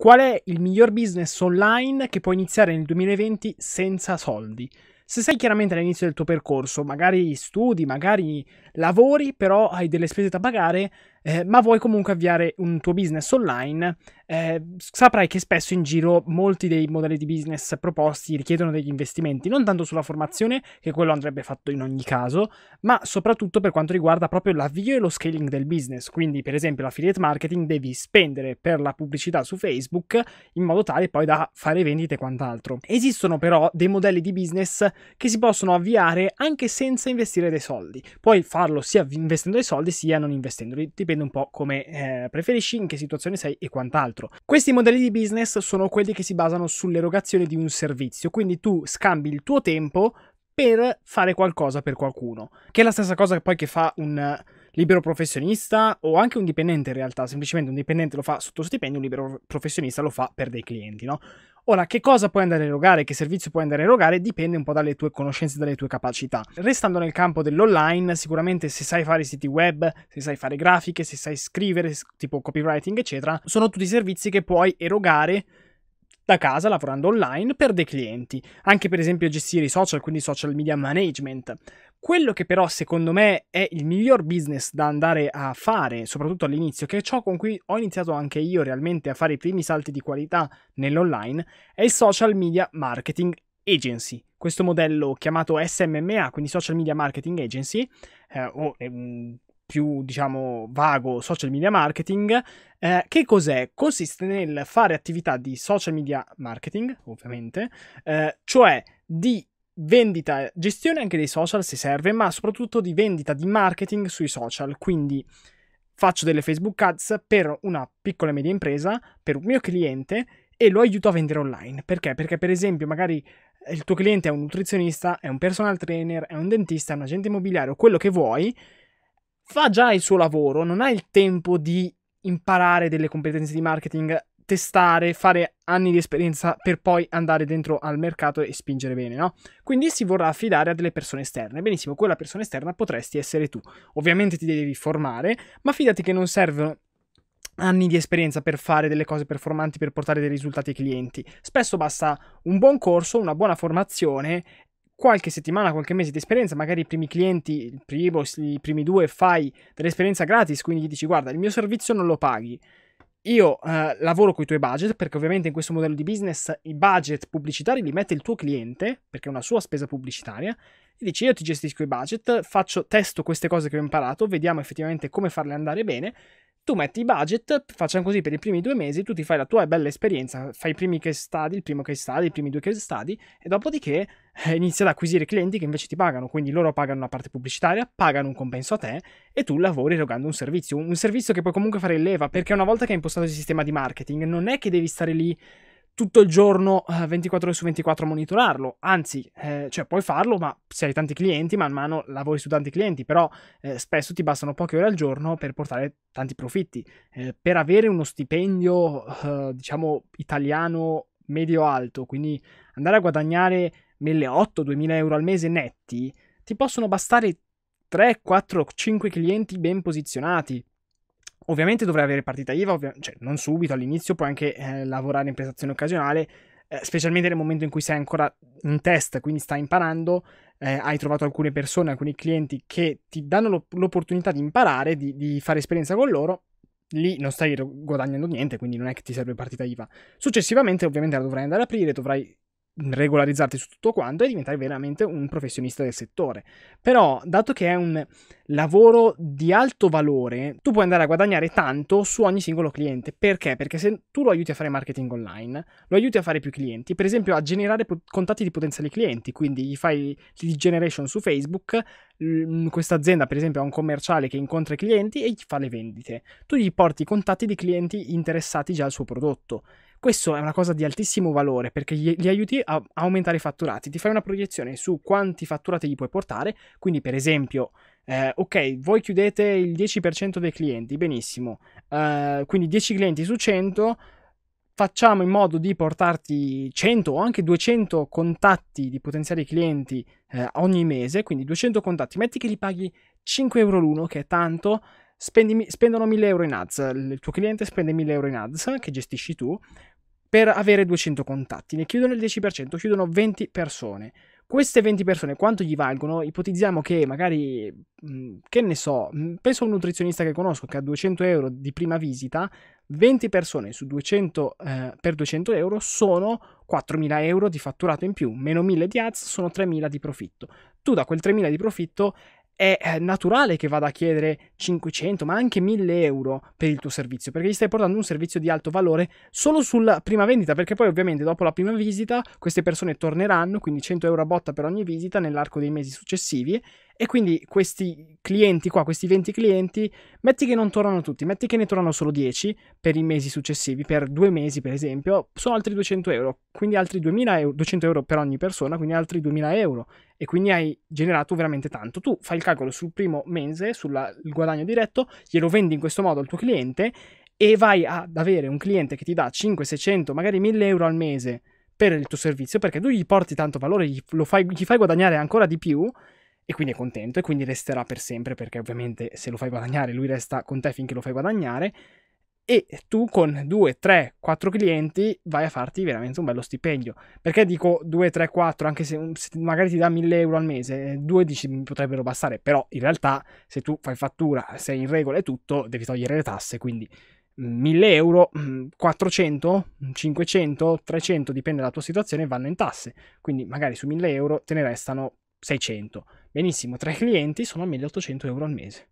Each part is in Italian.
Qual è il miglior business online che puoi iniziare nel 2020 senza soldi? Se sei chiaramente all'inizio del tuo percorso, magari studi, magari lavori, però hai delle spese da pagare, eh, ma vuoi comunque avviare un tuo business online, eh, saprai che spesso in giro molti dei modelli di business proposti richiedono degli investimenti, non tanto sulla formazione, che quello andrebbe fatto in ogni caso, ma soprattutto per quanto riguarda proprio l'avvio e lo scaling del business. Quindi, per esempio, l'affiliate marketing devi spendere per la pubblicità su Facebook in modo tale poi da fare vendite e quant'altro. Esistono però dei modelli di business che si possono avviare anche senza investire dei soldi. Puoi farlo sia investendo dei soldi sia non investendoli dipende un po' come eh, preferisci, in che situazione sei e quant'altro. Questi modelli di business sono quelli che si basano sull'erogazione di un servizio, quindi tu scambi il tuo tempo per fare qualcosa per qualcuno, che è la stessa cosa poi che fa un libero professionista o anche un dipendente in realtà, semplicemente un dipendente lo fa sotto stipendio, un libero professionista lo fa per dei clienti, no? Ora, che cosa puoi andare a erogare, che servizio puoi andare a erogare, dipende un po' dalle tue conoscenze, dalle tue capacità. Restando nel campo dell'online, sicuramente se sai fare siti web, se sai fare grafiche, se sai scrivere, tipo copywriting, eccetera, sono tutti servizi che puoi erogare da casa lavorando online per dei clienti, anche per esempio gestire i social, quindi social media management. Quello che però secondo me è il miglior business da andare a fare, soprattutto all'inizio, che è ciò con cui ho iniziato anche io realmente a fare i primi salti di qualità nell'online, è il social media marketing agency. Questo modello chiamato SMMA, quindi Social Media Marketing Agency, eh, o eh, più diciamo vago social media marketing, eh, che cos'è? Consiste nel fare attività di social media marketing, ovviamente, eh, cioè di vendita, gestione anche dei social se serve, ma soprattutto di vendita, di marketing sui social. Quindi faccio delle Facebook Ads per una piccola e media impresa, per un mio cliente e lo aiuto a vendere online. Perché? Perché per esempio magari eh, il tuo cliente è un nutrizionista, è un personal trainer, è un dentista, è un agente immobiliare o quello che vuoi, fa già il suo lavoro, non ha il tempo di imparare delle competenze di marketing testare, fare anni di esperienza per poi andare dentro al mercato e spingere bene, no? Quindi si vorrà affidare a delle persone esterne. Benissimo, quella persona esterna potresti essere tu. Ovviamente ti devi formare, ma fidati che non servono anni di esperienza per fare delle cose performanti, per portare dei risultati ai clienti. Spesso basta un buon corso, una buona formazione qualche settimana, qualche mese di esperienza, magari i primi clienti, il primo, i primi due fai dell'esperienza gratis, quindi gli dici guarda il mio servizio non lo paghi, io eh, lavoro con i tuoi budget perché ovviamente in questo modello di business i budget pubblicitari li mette il tuo cliente perché è una sua spesa pubblicitaria e dici io ti gestisco i budget, faccio, testo queste cose che ho imparato, vediamo effettivamente come farle andare bene, tu metti i budget, facciamo così per i primi due mesi, tu ti fai la tua bella esperienza, fai i primi case study, il primo case study, i primi due case study e dopodiché eh, inizia ad acquisire clienti che invece ti pagano, quindi loro pagano la parte pubblicitaria, pagano un compenso a te e tu lavori erogando un servizio, un servizio che puoi comunque fare in leva, perché una volta che hai impostato il sistema di marketing non è che devi stare lì tutto il giorno 24 eh, ore su 24 a monitorarlo, anzi, eh, cioè puoi farlo, ma se hai tanti clienti, man mano lavori su tanti clienti, però eh, spesso ti bastano poche ore al giorno per portare tanti profitti. Eh, per avere uno stipendio, eh, diciamo, italiano medio alto, quindi andare a guadagnare 1.800-2.000 euro al mese netti, ti possono bastare 3, 4, 5 clienti ben posizionati. Ovviamente dovrai avere partita IVA, ovvia- cioè non subito, all'inizio puoi anche eh, lavorare in prestazione occasionale, eh, specialmente nel momento in cui sei ancora in test, quindi stai imparando, eh, hai trovato alcune persone, alcuni clienti che ti danno lo- l'opportunità di imparare, di-, di fare esperienza con loro, lì non stai guadagnando niente, quindi non è che ti serve partita IVA. Successivamente, ovviamente, la dovrai andare ad aprire, dovrai regolarizzarti su tutto quanto e diventare veramente un professionista del settore. Però, dato che è un lavoro di alto valore, tu puoi andare a guadagnare tanto su ogni singolo cliente. Perché? Perché se tu lo aiuti a fare marketing online, lo aiuti a fare più clienti, per esempio a generare po- contatti di potenziali clienti, quindi gli fai lead generation su Facebook, questa azienda per esempio ha un commerciale che incontra i clienti e gli fa le vendite. Tu gli porti i contatti di clienti interessati già al suo prodotto questo è una cosa di altissimo valore perché gli, gli aiuti a, a aumentare i fatturati, ti fai una proiezione su quanti fatturati gli puoi portare, quindi per esempio eh, ok, voi chiudete il 10% dei clienti, benissimo, eh, quindi 10 clienti su 100 facciamo in modo di portarti 100 o anche 200 contatti di potenziali clienti eh, ogni mese, quindi 200 contatti, metti che li paghi 5 euro l'uno, che è tanto, spendi, spendono 1000 euro in ads, il tuo cliente spende 1000 euro in ads che gestisci tu, per avere 200 contatti. Ne chiudono il 10%, chiudono 20 persone. Queste 20 persone quanto gli valgono? Ipotizziamo che magari, mm, che ne so, mm, penso a un nutrizionista che conosco che ha 200 euro di prima visita, 20 persone 200, eh, per 200 euro sono 4.000 euro di fatturato in più, meno 1.000 di ads sono 3.000 di profitto. Tu da quel 3.000 di profitto è eh, naturale che vada a chiedere 500 ma anche 1000 euro per il tuo servizio perché gli stai portando un servizio di alto valore solo sulla prima vendita perché poi ovviamente dopo la prima visita queste persone torneranno quindi 100 euro a botta per ogni visita nell'arco dei mesi successivi e quindi questi clienti qua, questi 20 clienti, metti che non tornano tutti, metti che ne tornano solo 10 per i mesi successivi, per due mesi per esempio, sono altri 200 euro, quindi altri 2000 euro, 200 euro per ogni persona, quindi altri 2000 euro. E quindi hai generato veramente tanto. Tu fai il calcolo sul primo mese, sul guadagno diretto, glielo vendi in questo modo al tuo cliente e vai ad avere un cliente che ti dà 5, 600, magari 1000 euro al mese per il tuo servizio, perché tu gli porti tanto valore, gli, fai, gli fai guadagnare ancora di più e quindi è contento e quindi resterà per sempre perché ovviamente se lo fai guadagnare lui resta con te finché lo fai guadagnare e tu con 2, 3, 4 clienti vai a farti veramente un bello stipendio. Perché dico 2, 3, 4, anche se, magari ti dà 1000 euro al mese, 2 eh, dici potrebbero bastare, però in realtà se tu fai fattura, sei in regola e tutto, devi togliere le tasse, quindi 1000 mm, euro, 400, 500, 300, dipende dalla tua situazione, vanno in tasse. Quindi magari su 1000 euro te ne restano 600. Benissimo, tre clienti sono 1800 euro al mese.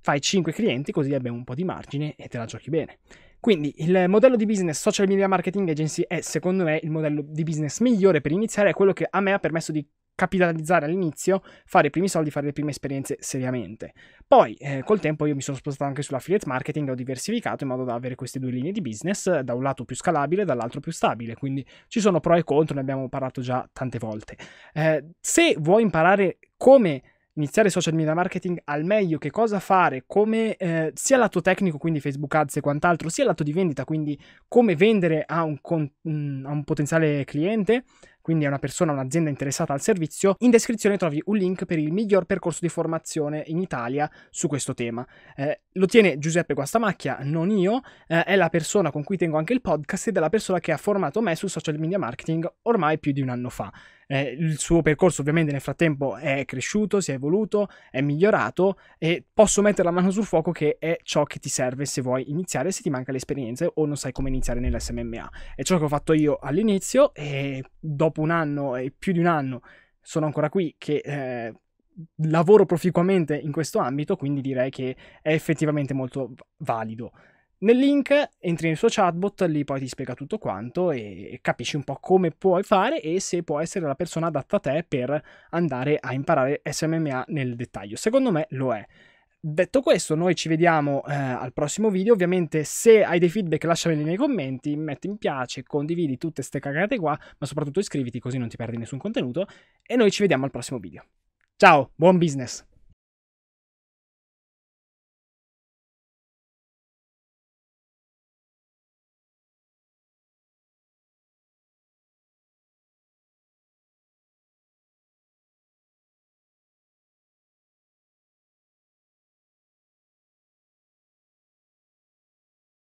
Fai 5 clienti così abbiamo un po' di margine e te la giochi bene. Quindi il modello di business social media marketing agency è secondo me il modello di business migliore per iniziare, è quello che a me ha permesso di capitalizzare all'inizio, fare i primi soldi, fare le prime esperienze seriamente. Poi eh, col tempo io mi sono spostato anche sull'affiliate marketing, ho diversificato in modo da avere queste due linee di business, da un lato più scalabile, dall'altro più stabile, quindi ci sono pro e contro, ne abbiamo parlato già tante volte. Eh, se vuoi imparare come iniziare social media marketing al meglio, che cosa fare, come eh, sia lato tecnico, quindi Facebook Ads e quant'altro, sia lato di vendita, quindi come vendere a un, con- mm, a un potenziale cliente, quindi è una persona un'azienda interessata al servizio, in descrizione trovi un link per il miglior percorso di formazione in Italia su questo tema. Eh, lo tiene Giuseppe Guastamacchia, non io, eh, è la persona con cui tengo anche il podcast ed è la persona che ha formato me sul social media marketing ormai più di un anno fa. Eh, il suo percorso ovviamente nel frattempo è cresciuto, si è evoluto, è migliorato e posso mettere la mano sul fuoco che è ciò che ti serve se vuoi iniziare, se ti manca l'esperienza o non sai come iniziare nell'SMMA. È ciò che ho fatto io all'inizio e dopo un anno e più di un anno sono ancora qui che... Eh, lavoro proficuamente in questo ambito, quindi direi che è effettivamente molto valido. Nel link entri nel suo chatbot, lì poi ti spiega tutto quanto e capisci un po' come puoi fare e se può essere la persona adatta a te per andare a imparare SMMA nel dettaglio. Secondo me lo è. Detto questo, noi ci vediamo eh, al prossimo video. Ovviamente, se hai dei feedback, lasciameli nei commenti, metti mi piace, condividi tutte queste cagate qua, ma soprattutto iscriviti così non ti perdi nessun contenuto. E noi ci vediamo al prossimo video. Ciao, buon business!